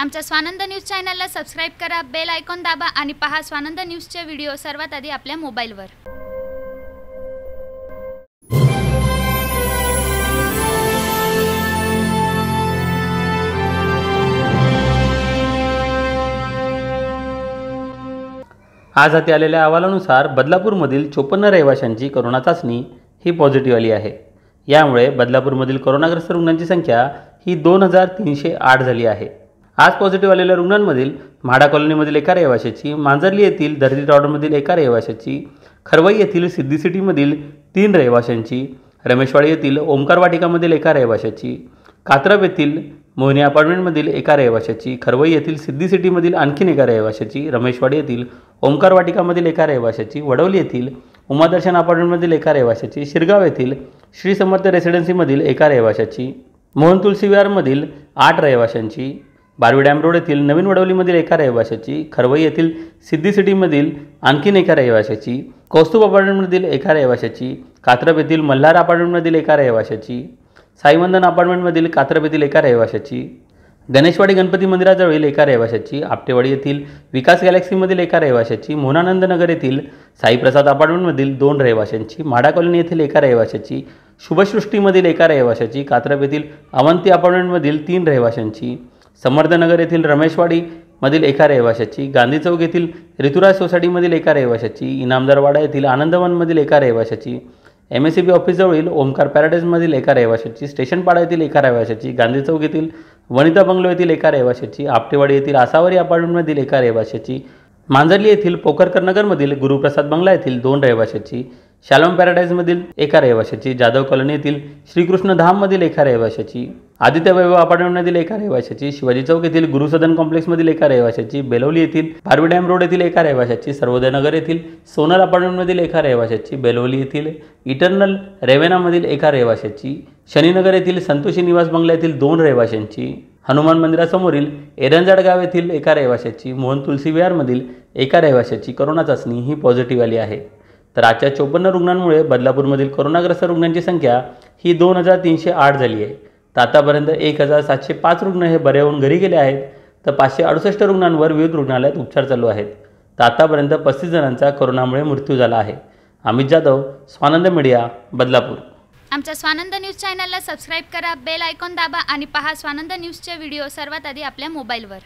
आमच्या स्वानंद न्यूज चॅनलला सबस्क्राईब करा बेल आयकॉन दाबा आणि पहा स्वानंद न्यूजचे व्हिडिओ सर्वात आधी आपल्या मोबाईलवर आज हाती आलेल्या अहवालानुसार बदलापूरमधील चोपन्न रहिवाशांची करोना चाचणी ही पॉझिटिव्ह आली आहे यामुळे बदलापूरमधील कोरोनाग्रस्त रुग्णांची संख्या ही दोन हजार तीनशे आठ झाली आहे आज पॉझिटिव्ह आलेल्या रुग्णांमधील म्हाडा कॉलनीमधील एका रहिवाशाची मांजरली येथील धरती रॉडमधील एका रहिवाशाची खरवई येथील सिद्धी सिटीमधील तीन रहिवाशांची रमेशवाडी येथील ओमकार वाटिकामधील एका रहिवाशाची कात्रप येथील मोहिनी अपार्टमेंटमधील एका रहिवाशाची खरवई येथील सिद्धी सिटीमधील आणखीन एका रहिवाशाची रमेशवाडी येथील ओमकार वाटिकामधील एका रहिवाशाची वडवली येथील उमादर्शन अपार्टमेंटमधील एका रहिवाशाची शिरगाव येथील श्री समर्थ रेसिडेन्सीमधील एका रहिवाशाची मोहन तुलसीविहारमधील आठ रहिवाशांची बारवी डॅम रोड येथील नवीन वडवलीमधील एका रहिवाशाची खरवई येथील सिद्धी सिटीमधील आणखीन एका रहिवाशाची कौस्तुभ अपार्टमेंटमधील एका रहिवाशाची कात्रप येथील मल्हार अपार्टमेंटमधील एका रहिवाशाची साईवंदन अपार्टमेंटमधील कात्रप येथील एका रहिवाशाची गणेशवाडी गणपती मंदिराजवळील एका रहिवाशाची आपटेवाडी येथील विकास गॅलेक्सीमधील एका रहिवाशाची नगर येथील साईप्रसाद अपार्टमेंटमधील दोन रहिवाशांची माडा कॉलनी येथील एका रहिवाशाची शुभसृष्टीमधील एका रहिवाशाची कात्रप येथील अवंती अपार्टमेंटमधील तीन रहिवाशांची समर्थनगर येथील रमेशवाडी मधील एका रहिवाशाची गांधी चौक येथील ऋतुराज सोसायटीमधील एका रहिवाशाची इनामदारवाडा येथील आनंदवनमधील एका रहिवाशाची एम एस सी बी ऑफिसजवळील ओमकार पॅराडाईजमधील एका रहिवाशाची स्टेशनपाडा येथील एका रहिवाशाची गांधी चौक येथील वनिता बंगलो येथील एका रहिवाशाची आपटेवाडी येथील आसावरी अपार्टमेंटमधील एका रहिवाशाची मांजरली येथील पोखरकर नगरमधील गुरुप्रसाद बंगला येथील दोन रहिवाशाची शालम पॅराडाईजमधील एका रहिवाशाची जाधव कॉलनी येथील श्रीकृष्ण धाममधील एका रहिवाशाची आदित्य वैभव अपार्टमेंटमधील एका रहिवाशाची शिवाजी चौक येथील गुरुसदन कॉम्प्लेक्समधील एका रहिवाशाची बेलवली येथील भारवी डॅम रोड येथील एका रहिवाशाची नगर येथील सोनल अपार्टमेंटमधील एका रहिवाशाची बेलवली येथील इटर्नल रेवेनामधील एका रहिवाशाची शनीनगर येथील संतोषी निवास बंगला येथील दोन रहिवाशांची हनुमान मंदिरासमोरील एरंजाड गाव येथील एका रहिवाशाची मोहन तुलसी विहारमधील एका रहिवाशाची करोना चाचणी ही पॉझिटिव्ह आली आहे तर आजच्या चोपन्न रुग्णांमुळे बदलापूरमधील कोरोनाग्रस्त रुग्णांची संख्या ही दोन हजार तीनशे आठ झाली आहे तर आतापर्यंत एक हजार सातशे पाच रुग्ण हे बरे होऊन घरी गेले आहेत तर पाचशे अडुसष्ट रुग्णांवर विविध रुग्णालयात उपचार चालू आहेत तर आतापर्यंत पस्तीस जणांचा कोरोनामुळे मृत्यू झाला आहे अमित जाधव स्वानंद मीडिया बदलापूर आमच्या स्वानंद न्यूज चॅनलला सबस्क्राईब करा बेल आयकॉन दाबा आणि पहा स्वानंद न्यूजचे व्हिडिओ सर्वात आधी आपल्या मोबाईलवर